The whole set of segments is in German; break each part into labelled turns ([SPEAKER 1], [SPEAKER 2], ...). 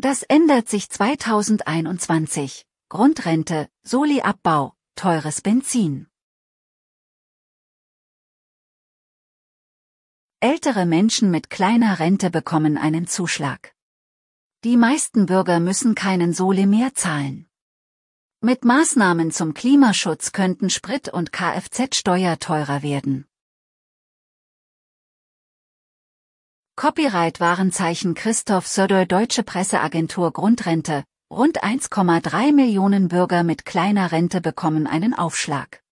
[SPEAKER 1] Das ändert sich 2021. Grundrente, Soliabbau, teures Benzin.
[SPEAKER 2] Ältere Menschen mit kleiner Rente bekommen einen Zuschlag. Die meisten Bürger müssen keinen Soli mehr zahlen. Mit Maßnahmen zum Klimaschutz könnten Sprit und Kfz-Steuer teurer werden. Copyright Warenzeichen Christoph Söder Deutsche Presseagentur Grundrente. Rund 1,3 Millionen Bürger mit kleiner Rente bekommen einen Aufschlag.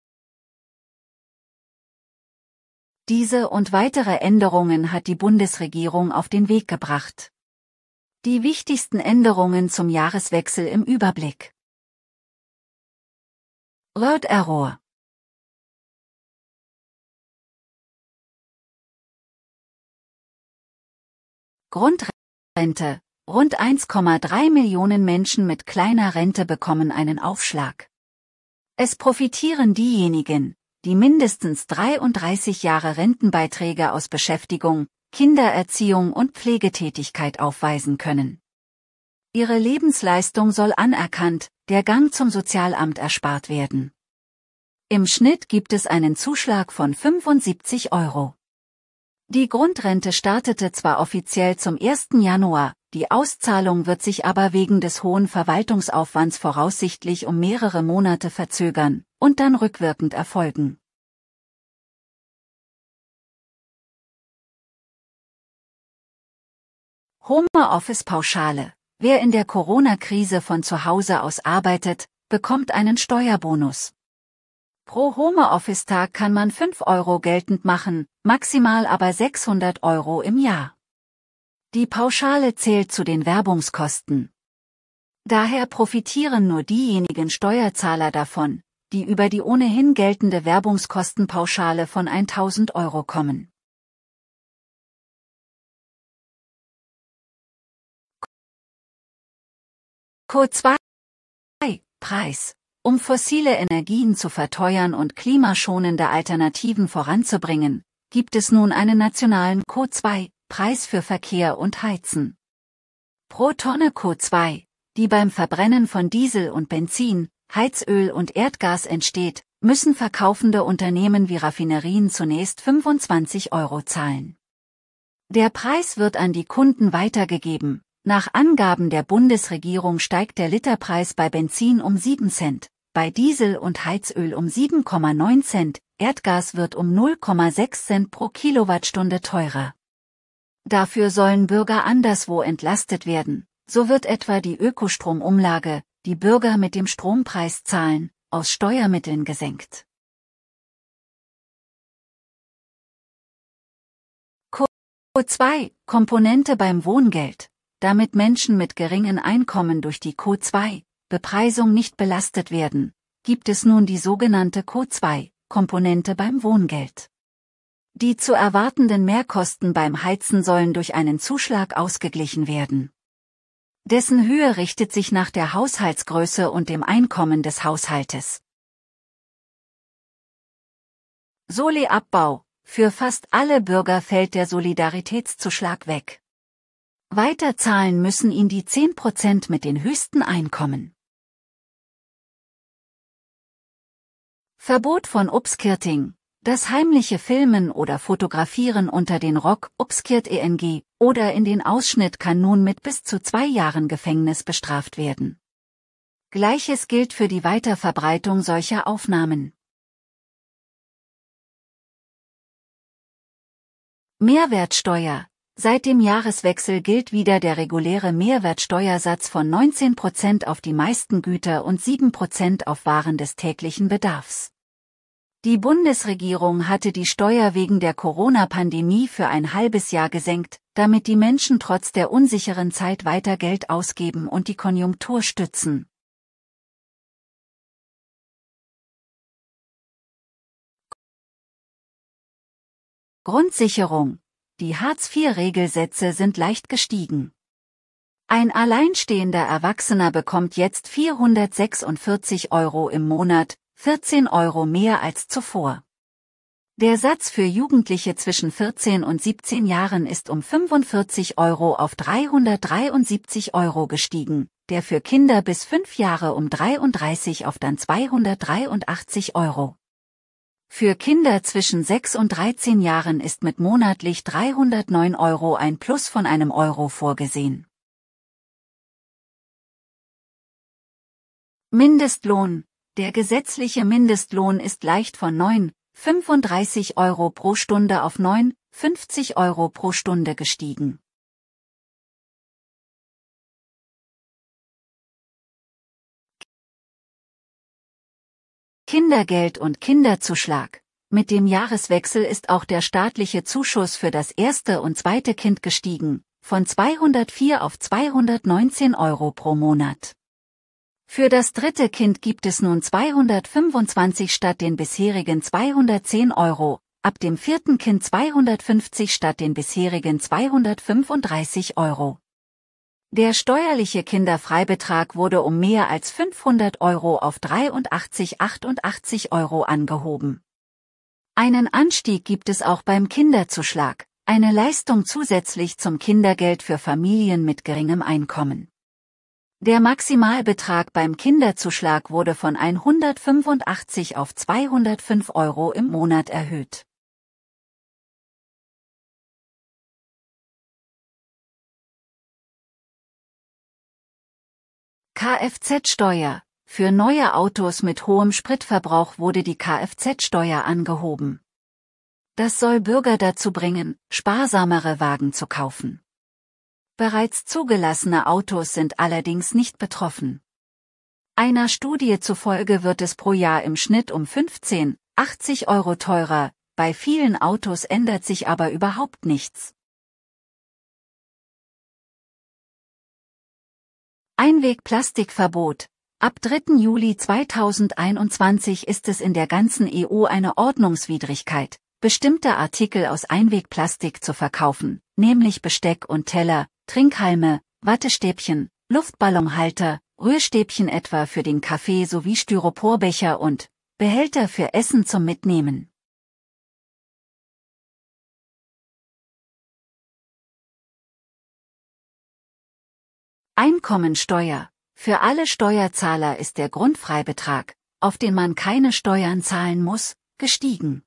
[SPEAKER 2] Diese und weitere Änderungen hat die Bundesregierung auf den Weg gebracht. Die wichtigsten Änderungen zum Jahreswechsel im Überblick. Word Error Grundrente. Rund 1,3 Millionen Menschen mit kleiner Rente bekommen einen Aufschlag. Es profitieren diejenigen, die mindestens 33 Jahre Rentenbeiträge aus Beschäftigung, Kindererziehung und Pflegetätigkeit aufweisen können. Ihre Lebensleistung soll anerkannt, der Gang zum Sozialamt erspart werden. Im Schnitt gibt es einen Zuschlag von 75 Euro. Die Grundrente startete zwar offiziell zum 1. Januar, die Auszahlung wird sich aber wegen des hohen Verwaltungsaufwands voraussichtlich um mehrere Monate verzögern und dann rückwirkend erfolgen. Homeoffice-Pauschale. Wer in der Corona-Krise von zu Hause aus arbeitet, bekommt einen Steuerbonus. Pro Homeoffice-Tag kann man 5 Euro geltend machen, maximal aber 600 Euro im Jahr. Die Pauschale zählt zu den Werbungskosten. Daher profitieren nur diejenigen Steuerzahler davon, die über die ohnehin geltende Werbungskostenpauschale von 1000 Euro kommen. Code 2 Preis um fossile Energien zu verteuern und klimaschonende Alternativen voranzubringen, gibt es nun einen nationalen CO2-Preis für Verkehr und Heizen. Pro Tonne CO2, die beim Verbrennen von Diesel und Benzin, Heizöl und Erdgas entsteht, müssen verkaufende Unternehmen wie Raffinerien zunächst 25 Euro zahlen. Der Preis wird an die Kunden weitergegeben. Nach Angaben der Bundesregierung steigt der Literpreis bei Benzin um 7 Cent, bei Diesel und Heizöl um 7,9 Cent, Erdgas wird um 0,6 Cent pro Kilowattstunde teurer. Dafür sollen Bürger anderswo entlastet werden, so wird etwa die Ökostromumlage, die Bürger mit dem Strompreis zahlen, aus Steuermitteln gesenkt. CO2 Komponente beim Wohngeld, damit Menschen mit geringen Einkommen durch die CO2 Bepreisung nicht belastet werden, gibt es nun die sogenannte CO2-Komponente beim Wohngeld. Die zu erwartenden Mehrkosten beim Heizen sollen durch einen Zuschlag ausgeglichen werden. Dessen Höhe richtet sich nach der Haushaltsgröße und dem Einkommen des Haushaltes. Soli-Abbau. Für fast alle Bürger fällt der Solidaritätszuschlag weg. Weiter zahlen müssen ihn die 10% mit den höchsten Einkommen. Verbot von Upskirting. Das heimliche Filmen oder Fotografieren unter den Rock Upskirt ENG oder in den Ausschnitt kann nun mit bis zu zwei Jahren Gefängnis bestraft werden. Gleiches gilt für die Weiterverbreitung solcher Aufnahmen. Mehrwertsteuer. Seit dem Jahreswechsel gilt wieder der reguläre Mehrwertsteuersatz von 19% auf die meisten Güter und 7% auf Waren des täglichen Bedarfs. Die Bundesregierung hatte die Steuer wegen der Corona-Pandemie für ein halbes Jahr gesenkt, damit die Menschen trotz der unsicheren Zeit weiter Geld ausgeben und die Konjunktur stützen.
[SPEAKER 1] Grundsicherung.
[SPEAKER 2] Die Hartz-IV-Regelsätze sind leicht gestiegen. Ein alleinstehender Erwachsener bekommt jetzt 446 Euro im Monat, 14 Euro mehr als zuvor. Der Satz für Jugendliche zwischen 14 und 17 Jahren ist um 45 Euro auf 373 Euro gestiegen, der für Kinder bis 5 Jahre um 33 auf dann 283 Euro. Für Kinder zwischen 6 und 13 Jahren ist mit monatlich 309 Euro ein Plus von einem Euro vorgesehen. Mindestlohn der gesetzliche Mindestlohn ist leicht von 9,35 Euro pro Stunde auf 9,50 Euro pro Stunde gestiegen.
[SPEAKER 1] Kindergeld
[SPEAKER 2] und Kinderzuschlag. Mit dem Jahreswechsel ist auch der staatliche Zuschuss für das erste und zweite Kind gestiegen, von 204 auf 219 Euro pro Monat. Für das dritte Kind gibt es nun 225 statt den bisherigen 210 Euro, ab dem vierten Kind 250 statt den bisherigen 235 Euro. Der steuerliche Kinderfreibetrag wurde um mehr als 500 Euro auf 83,88 Euro angehoben. Einen Anstieg gibt es auch beim Kinderzuschlag, eine Leistung zusätzlich zum Kindergeld für Familien mit geringem Einkommen. Der Maximalbetrag beim Kinderzuschlag wurde von 185 auf 205 Euro im Monat erhöht. Kfz-Steuer Für neue Autos mit hohem Spritverbrauch wurde die Kfz-Steuer angehoben. Das soll Bürger dazu bringen, sparsamere Wagen zu kaufen. Bereits zugelassene Autos sind allerdings nicht betroffen. Einer Studie zufolge wird es pro Jahr im Schnitt um 15, 80 Euro teurer, bei vielen Autos ändert sich aber überhaupt nichts. Einwegplastikverbot. Ab 3. Juli 2021 ist es in der ganzen EU eine Ordnungswidrigkeit, bestimmte Artikel aus Einwegplastik zu verkaufen, nämlich Besteck und Teller, Trinkhalme, Wattestäbchen, Luftballonhalter, Rührstäbchen etwa für den Kaffee sowie Styroporbecher und Behälter für Essen zum Mitnehmen.
[SPEAKER 1] Einkommensteuer.
[SPEAKER 2] Für alle Steuerzahler ist der Grundfreibetrag, auf den man keine Steuern zahlen muss, gestiegen.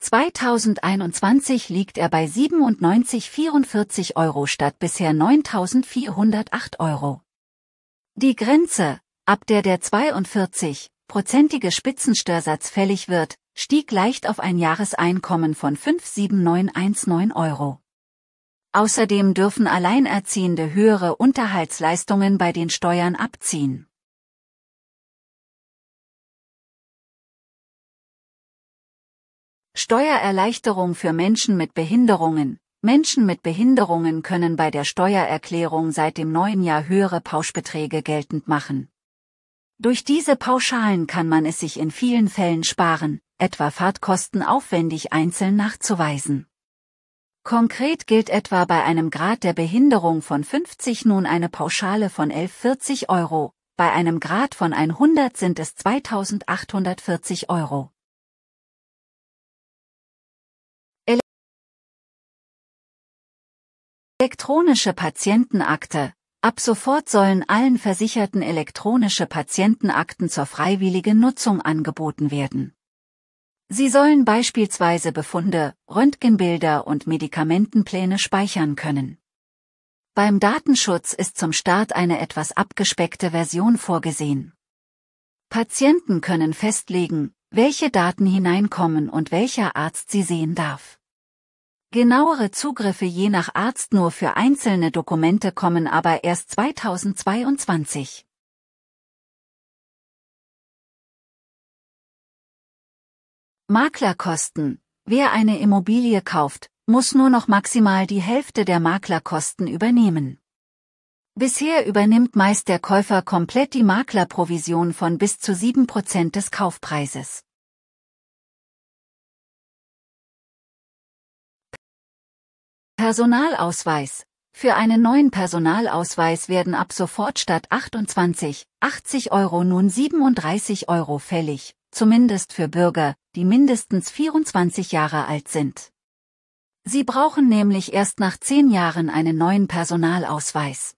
[SPEAKER 2] 2021 liegt er bei 97,44 Euro statt bisher 9.408 Euro. Die Grenze, ab der der 42-prozentige Spitzensteuersatz fällig wird, stieg leicht auf ein Jahreseinkommen von 57919 Euro. Außerdem dürfen Alleinerziehende höhere Unterhaltsleistungen bei
[SPEAKER 1] den Steuern abziehen.
[SPEAKER 2] Steuererleichterung für Menschen mit Behinderungen. Menschen mit Behinderungen können bei der Steuererklärung seit dem neuen Jahr höhere Pauschbeträge geltend machen. Durch diese Pauschalen kann man es sich in vielen Fällen sparen, etwa Fahrtkosten aufwendig einzeln nachzuweisen. Konkret gilt etwa bei einem Grad der Behinderung von 50 nun eine Pauschale von 1140 Euro, bei einem Grad von 100 sind es 2840 Euro. Elektronische Patientenakte. Ab sofort sollen allen Versicherten elektronische Patientenakten zur freiwilligen Nutzung angeboten werden. Sie sollen beispielsweise Befunde, Röntgenbilder und Medikamentenpläne speichern können. Beim Datenschutz ist zum Start eine etwas abgespeckte Version vorgesehen. Patienten können festlegen, welche Daten hineinkommen und welcher Arzt sie sehen darf. Genauere Zugriffe je nach Arzt nur für einzelne Dokumente kommen aber erst 2022. Maklerkosten. Wer eine Immobilie kauft, muss nur noch maximal die Hälfte der Maklerkosten übernehmen. Bisher übernimmt meist der Käufer komplett die Maklerprovision von bis zu 7% des Kaufpreises. Personalausweis. Für einen neuen Personalausweis werden ab sofort statt 28, 80 Euro nun 37 Euro fällig, zumindest für Bürger, die mindestens 24 Jahre alt sind. Sie brauchen nämlich erst nach 10 Jahren einen neuen Personalausweis.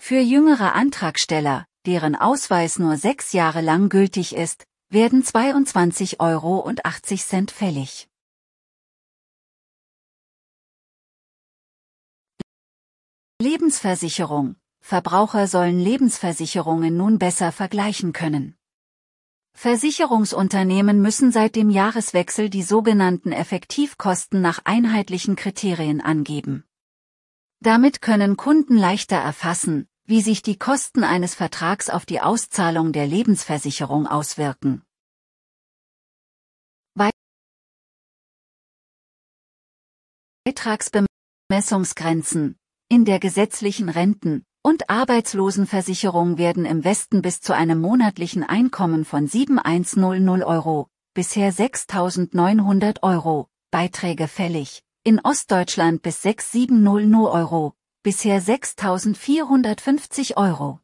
[SPEAKER 2] Für jüngere Antragsteller, deren Ausweis nur 6 Jahre lang gültig ist, werden 22,80 Euro fällig. Lebensversicherung. Verbraucher sollen Lebensversicherungen nun besser vergleichen können. Versicherungsunternehmen müssen seit dem Jahreswechsel die sogenannten Effektivkosten nach einheitlichen Kriterien angeben. Damit können Kunden leichter erfassen, wie sich die Kosten eines Vertrags auf die Auszahlung der Lebensversicherung auswirken. Beitragsbemessungsgrenzen in der gesetzlichen Renten- und Arbeitslosenversicherung werden im Westen bis zu einem monatlichen Einkommen von 7100 Euro, bisher 6900 Euro, Beiträge fällig, in Ostdeutschland bis 6700 Euro, bisher 6450 Euro.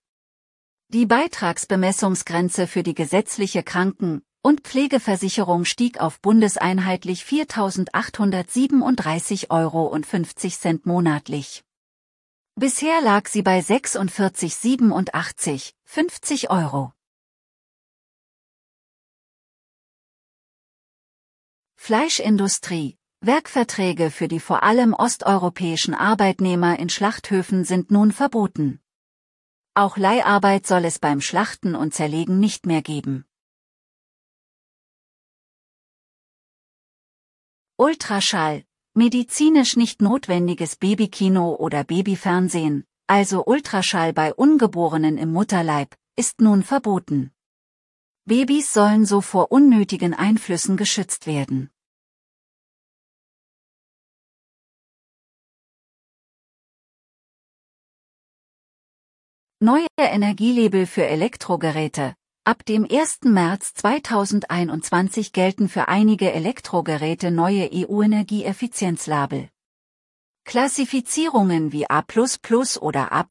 [SPEAKER 2] Die Beitragsbemessungsgrenze für die gesetzliche Kranken- und Pflegeversicherung stieg auf bundeseinheitlich 4.837,50 Euro monatlich. Bisher lag sie bei 46,87, 50 Euro. Fleischindustrie. Werkverträge für die vor allem osteuropäischen Arbeitnehmer in Schlachthöfen sind nun verboten. Auch Leiharbeit soll es beim Schlachten und Zerlegen nicht mehr geben. Ultraschall medizinisch nicht notwendiges Babykino oder Babyfernsehen, also Ultraschall bei Ungeborenen im Mutterleib, ist nun verboten. Babys sollen so vor unnötigen Einflüssen geschützt werden. Neue Energielabel für Elektrogeräte, Ab dem 1. März 2021 gelten für einige Elektrogeräte neue EU-Energieeffizienzlabel. Klassifizierungen wie A++ oder A+++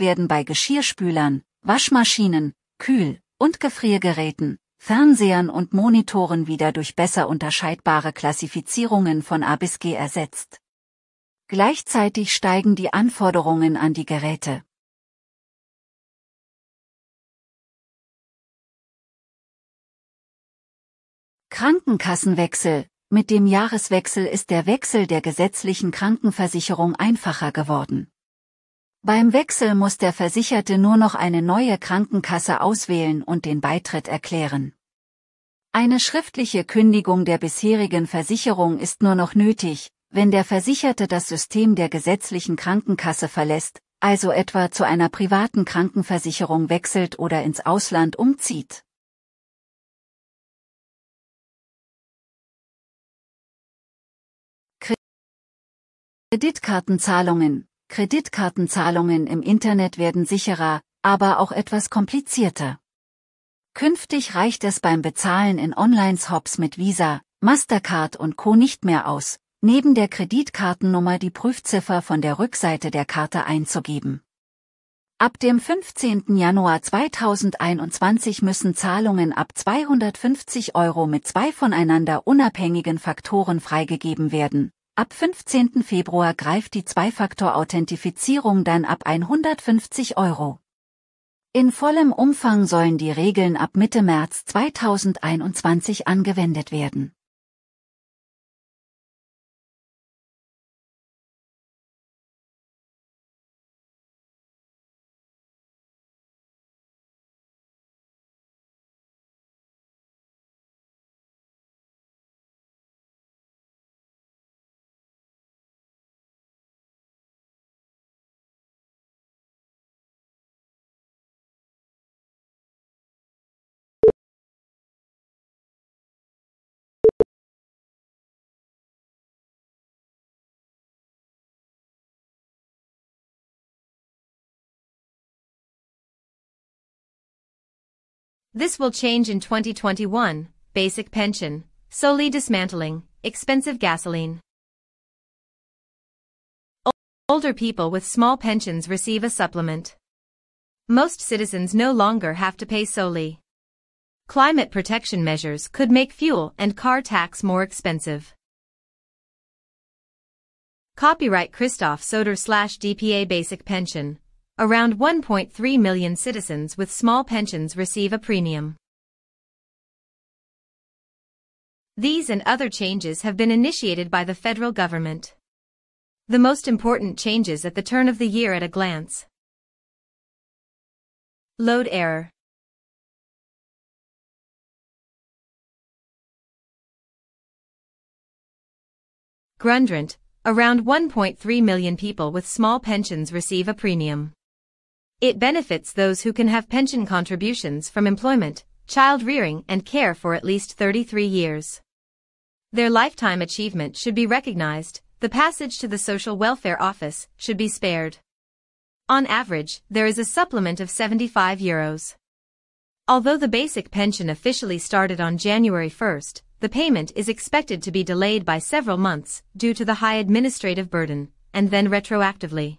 [SPEAKER 2] werden bei Geschirrspülern, Waschmaschinen, Kühl- und Gefriergeräten, Fernsehern und Monitoren wieder durch besser unterscheidbare Klassifizierungen von A bis G ersetzt. Gleichzeitig steigen die Anforderungen an die Geräte. Krankenkassenwechsel Mit dem Jahreswechsel ist der Wechsel der gesetzlichen Krankenversicherung einfacher geworden. Beim Wechsel muss der Versicherte nur noch eine neue Krankenkasse auswählen und den Beitritt erklären. Eine schriftliche Kündigung der bisherigen Versicherung ist nur noch nötig, wenn der Versicherte das System der gesetzlichen Krankenkasse verlässt, also etwa zu einer privaten Krankenversicherung wechselt oder ins Ausland umzieht. Kreditkartenzahlungen Kreditkartenzahlungen im Internet werden sicherer, aber auch etwas komplizierter. Künftig reicht es beim Bezahlen in Online-Shops mit Visa, Mastercard und Co. nicht mehr aus, neben der Kreditkartennummer die Prüfziffer von der Rückseite der Karte einzugeben. Ab dem 15. Januar 2021 müssen Zahlungen ab 250 Euro mit zwei voneinander unabhängigen Faktoren freigegeben werden, Ab 15. Februar greift die Zwei-Faktor-Authentifizierung dann ab 150 Euro. In vollem Umfang sollen die Regeln ab Mitte März 2021
[SPEAKER 1] angewendet werden.
[SPEAKER 3] This will change in 2021, basic pension, solely dismantling, expensive gasoline. Older people with small pensions receive a supplement. Most citizens no longer have to pay solely. Climate protection measures could make fuel and car tax more expensive. Copyright Christoph Soder DPA Basic Pension, Around 1.3 million citizens with small pensions receive a premium. These and other changes have been initiated by the federal government. The most important changes at the turn of the year at a glance.
[SPEAKER 1] Load error. Grundrent,
[SPEAKER 3] around 1.3 million people with small pensions receive a premium. It benefits those who can have pension contributions from employment, child rearing and care for at least 33 years. Their lifetime achievement should be recognized, the passage to the Social Welfare Office should be spared. On average, there is a supplement of 75 euros. Although the basic pension officially started on January 1st, the payment is expected to be delayed by several months due to the high administrative burden, and then retroactively.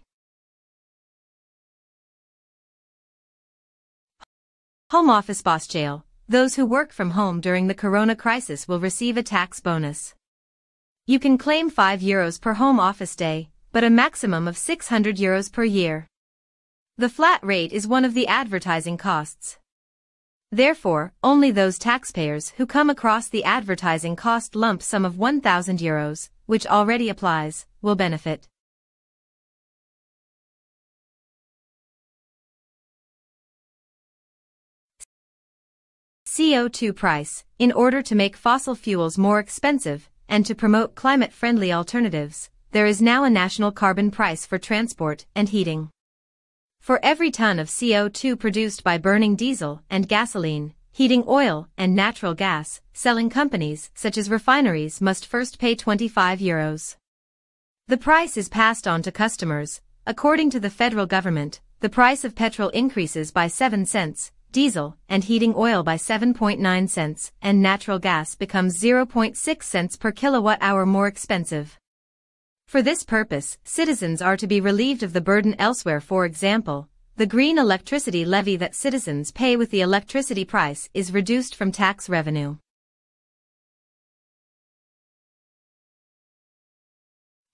[SPEAKER 3] Home Office Boss Jail Those who work from home during the corona crisis will receive a tax bonus. You can claim 5 euros per home office day, but a maximum of 600 euros per year. The flat rate is one of the advertising costs. Therefore, only those taxpayers who come across the advertising cost lump sum of 1000 euros, which already applies, will benefit. CO2 price in order to make fossil fuels more expensive and to promote climate-friendly alternatives. There is now a national carbon price for transport and heating. For every ton of CO2 produced by burning diesel and gasoline, heating oil and natural gas, selling companies such as refineries must first pay 25 euros. The price is passed on to customers. According to the federal government, the price of petrol increases by 7 cents diesel, and heating oil by 7.9 cents, and natural gas becomes 0.6 cents per kilowatt hour more expensive. For this purpose, citizens are to be relieved of the burden elsewhere for example, the green electricity levy that citizens pay with the electricity price is reduced from tax revenue.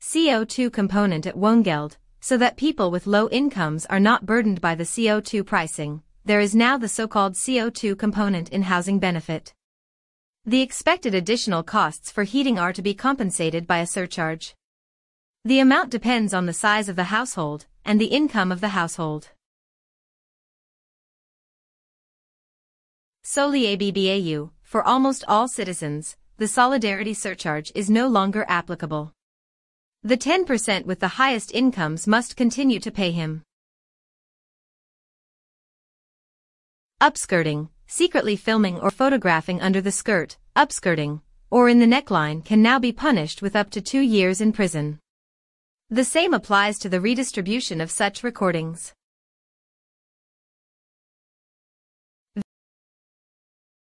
[SPEAKER 3] CO2 component at Wongeld, so that people with low incomes are not burdened by the CO2 pricing there is now the so-called CO2 component in housing benefit. The expected additional costs for heating are to be compensated by a surcharge. The amount depends on the size of the household and the income of the household. Soli ABBAU, for almost all citizens, the solidarity surcharge is no longer applicable. The 10% with the highest incomes must continue to pay him. Upskirting, secretly filming or photographing under the skirt, upskirting, or in the neckline can now be punished with up to two years in prison. The same applies to the redistribution of such recordings.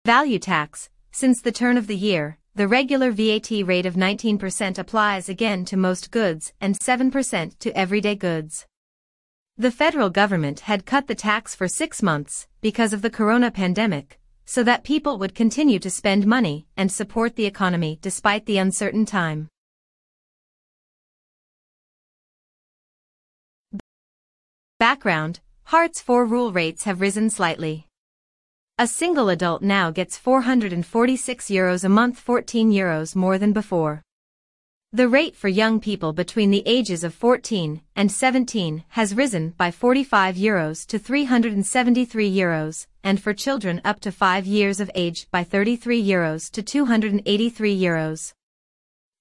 [SPEAKER 3] Value tax, since the turn of the year, the regular VAT rate of 19% applies again to most goods and 7% to everyday goods. The federal government had cut the tax for six months because of the corona pandemic, so that people would continue to spend money and support the economy despite the uncertain time. Background Hearts 4 rule rates have risen slightly. A single adult now gets 446 euros a month 14 euros more than before. The rate for young people between the ages of 14 and 17 has risen by 45 euros to 373 euros, and for children up to 5 years of age by 33 euros to 283 euros.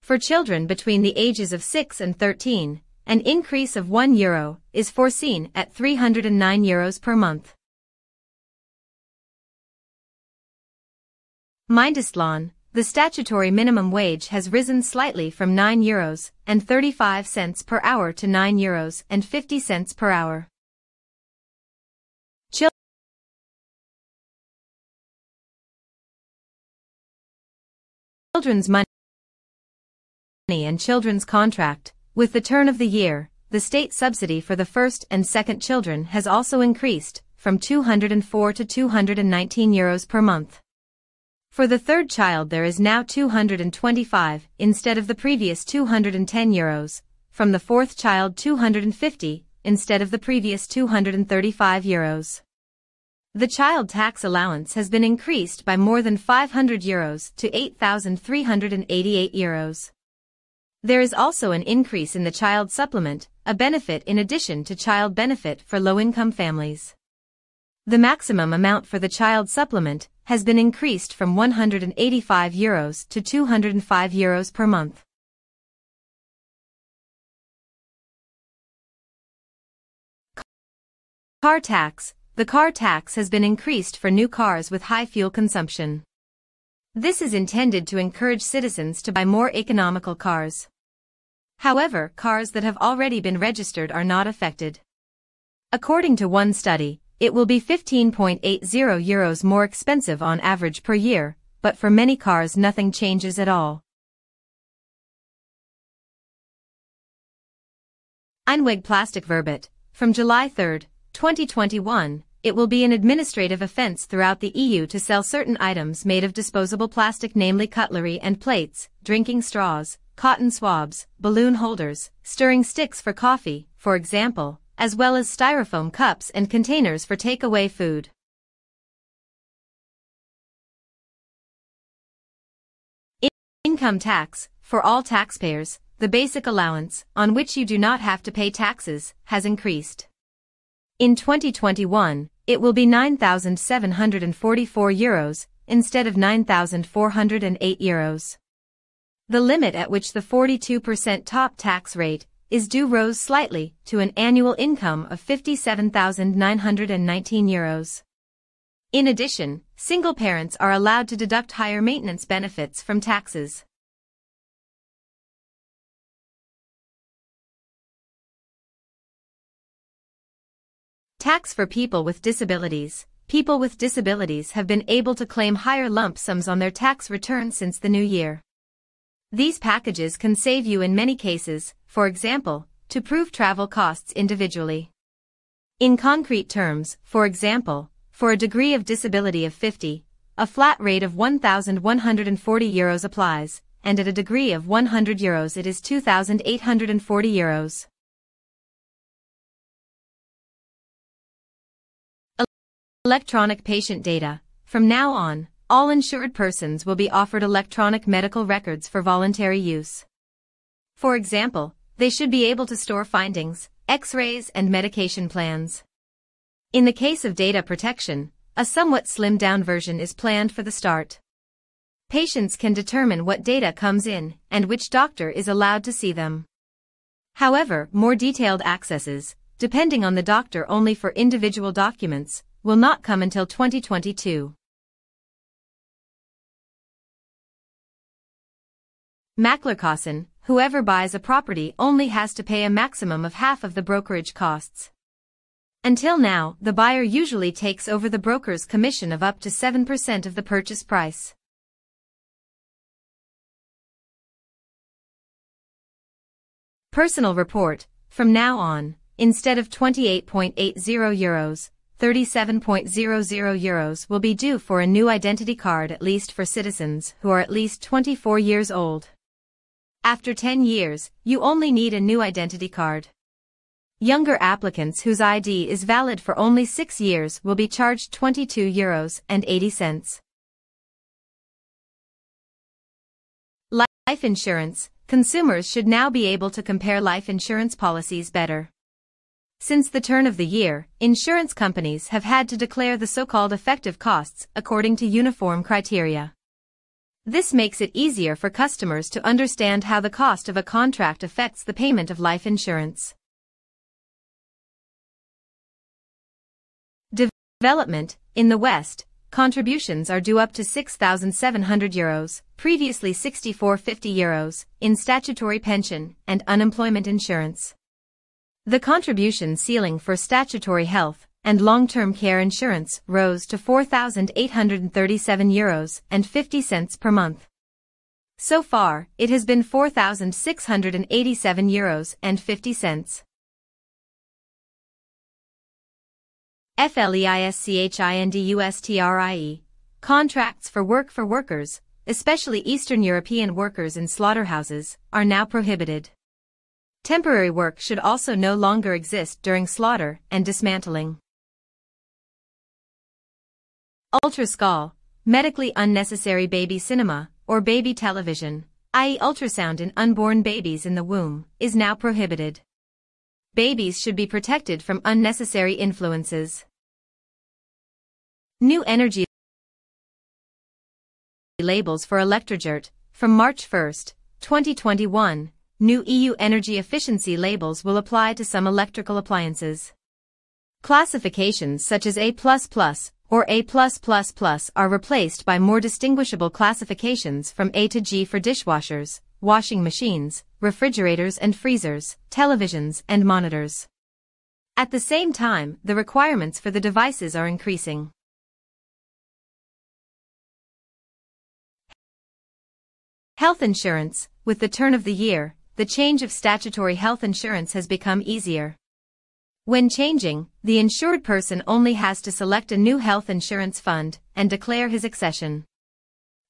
[SPEAKER 3] For children between the ages of 6 and 13, an increase of 1 euro is foreseen at 309 euros per month. Mindestlan, the statutory minimum wage has risen slightly from 9 euros and 35 cents per hour to 9 euros and 50 cents per hour. Children's money and children's contract. With the turn of the year, the state subsidy for the first and second children has also increased from 204 to 219 euros per month. For the third child there is now 225 instead of the previous 210 euros, from the fourth child 250 instead of the previous 235 euros. The child tax allowance has been increased by more than 500 euros to 8,388 euros. There is also an increase in the child supplement, a benefit in addition to child benefit for low-income families. The maximum amount for the child supplement has been increased from 185 euros to 205 euros per month.
[SPEAKER 1] Car tax.
[SPEAKER 3] The car tax has been increased for new cars with high fuel consumption. This is intended to encourage citizens to buy more economical cars. However, cars that have already been registered are not affected. According to one study, it will be 15.80 euros more expensive on average per year, but for many cars nothing changes at all. Einweg Plastic Verbit, from July 3, 2021, it will be an administrative offense throughout the EU to sell certain items made of disposable plastic namely cutlery and plates, drinking straws, cotton swabs, balloon holders, stirring sticks for coffee, for example, as well as styrofoam cups and containers for takeaway food. Income tax, for all taxpayers, the basic allowance, on which you do not have to pay taxes, has increased. In 2021, it will be 9,744 euros, instead of 9,408 euros. The limit at which the 42% top tax rate is due rose slightly to an annual income of 57,919 euros. In addition, single parents are allowed to deduct higher maintenance benefits from taxes.
[SPEAKER 1] Tax for people with
[SPEAKER 3] disabilities. People with disabilities have been able to claim higher lump sums on their tax return since the new year. These packages can save you in many cases, for example, to prove travel costs individually. In concrete terms, for example, for a degree of disability of 50, a flat rate of 1,140 euros applies, and at a degree of 100 euros it is 2,840 euros. Electronic patient data. From now on, all insured persons will be offered electronic medical records for voluntary use. For example, they should be able to store findings, x-rays and medication plans. In the case of data protection, a somewhat slimmed-down version is planned for the start. Patients can determine what data comes in and which doctor is allowed to see them. However, more detailed accesses, depending on the doctor only for individual documents, will not come until 2022. Maklerkosten, whoever buys a property only has to pay a maximum of half of the brokerage costs. Until now, the buyer usually takes over the broker's commission of up to 7% of the purchase price. Personal report, from now on, instead of 28.80 euros, 37.00 euros will be due for a new identity card at least for citizens who are at least 24 years old. After 10 years, you only need a new identity card. Younger applicants whose ID is valid for only 6 years will be charged 22 euros and 80 cents. Life insurance, consumers should now be able to compare life insurance policies better. Since the turn of the year, insurance companies have had to declare the so-called effective costs according to uniform criteria. This makes it easier for customers to understand how the cost of a contract affects the payment of life insurance. Development In the West, contributions are due up to 6,700 euros, previously 6450 euros, in statutory pension and unemployment insurance. The contribution ceiling for statutory health, and long-term care insurance rose to 4,837 euros and 50 cents per month. So far, it has been 4,687 euros and 50 cents. FLEISCHINDUSTRIE Contracts for work for workers, especially Eastern European workers in slaughterhouses, are now prohibited. Temporary work should also no longer exist during slaughter and dismantling. Ultrascol, medically unnecessary baby cinema, or baby television, i.e. ultrasound in unborn babies in the womb, is now prohibited. Babies should be protected from unnecessary influences. New energy labels for Electrojert, from March 1, 2021, new EU energy efficiency labels will apply to some electrical appliances. Classifications such as A++, or A++++ are replaced by more distinguishable classifications from A to G for dishwashers, washing machines, refrigerators and freezers, televisions and monitors. At the same time, the requirements for the devices are increasing. Health insurance, with the turn of the year, the change of statutory health insurance has become easier. When changing, the insured person only has to select a new health insurance fund and declare his accession.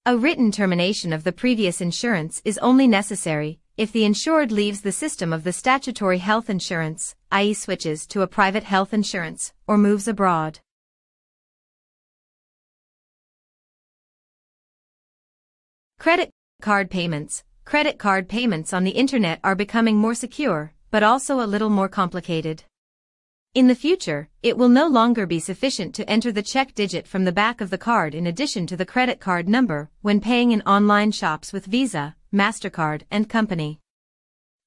[SPEAKER 3] A written termination of the previous insurance is only necessary if the insured leaves the system of the statutory health insurance, i.e. switches to a private health insurance, or moves abroad. Credit card payments Credit card payments on the internet are becoming more secure, but also a little more complicated. In the future, it will no longer be sufficient to enter the check digit from the back of the card in addition to the credit card number when paying in online shops with Visa, MasterCard and company.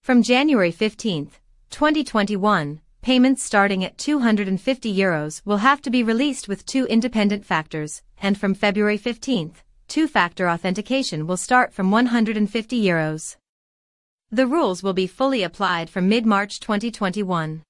[SPEAKER 3] From January 15, 2021, payments starting at 250 euros will have to be released with two independent factors, and from February 15, two-factor authentication will start from 150 euros. The rules will be fully applied from mid-March 2021.